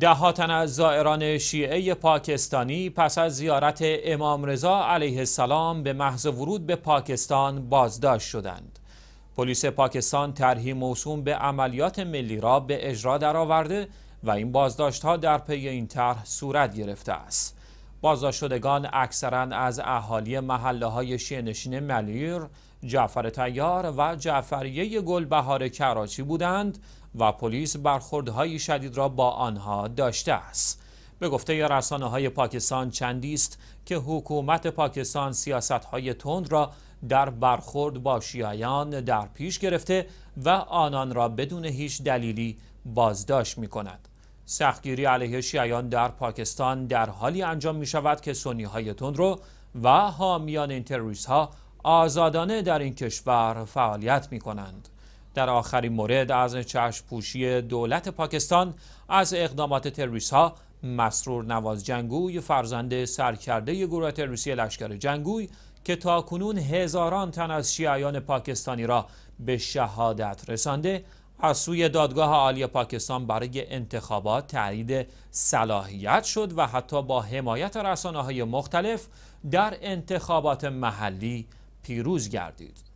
ده تن از زائران شیعه پاکستانی پس از زیارت امام رضا علیه السلام به محض ورود به پاکستان بازداشت شدند. پلیس پاکستان طرحی موسوم به عملیات ملی را به اجرا درآورده و این بازداشت ها در پی این طرح صورت گرفته است. بازداشت شدگان اکثرا از اهالی محله های شیعه ملیر، جعفر تیار و جعفریه گلبهار کراچی بودند و پلیس برخوردهای شدید را با آنها داشته است به گفته رسانه های پاکستان چندی است که حکومت پاکستان سیاست های تند را در برخورد با شیعیان در پیش گرفته و آنان را بدون هیچ دلیلی بازداشت می کند. سختگیری علیه شیعیان در پاکستان در حالی انجام می شود که سنی های تندرو و حامیان این ها آزادانه در این کشور فعالیت می کنند. در آخرین مورد از چشم پوشی دولت پاکستان از اقدامات تروریستها ها مسرور نواز جنگوی فرزند سرکرده گروه تروریستی لشکر جنگوی که تا کنون هزاران تن از شیعیان پاکستانی را به شهادت رسانده از سوی دادگاه عالی پاکستان برای انتخابات تایید صلاحیت شد و حتی با حمایت رسانه های مختلف در انتخابات محلی پیروز گردید.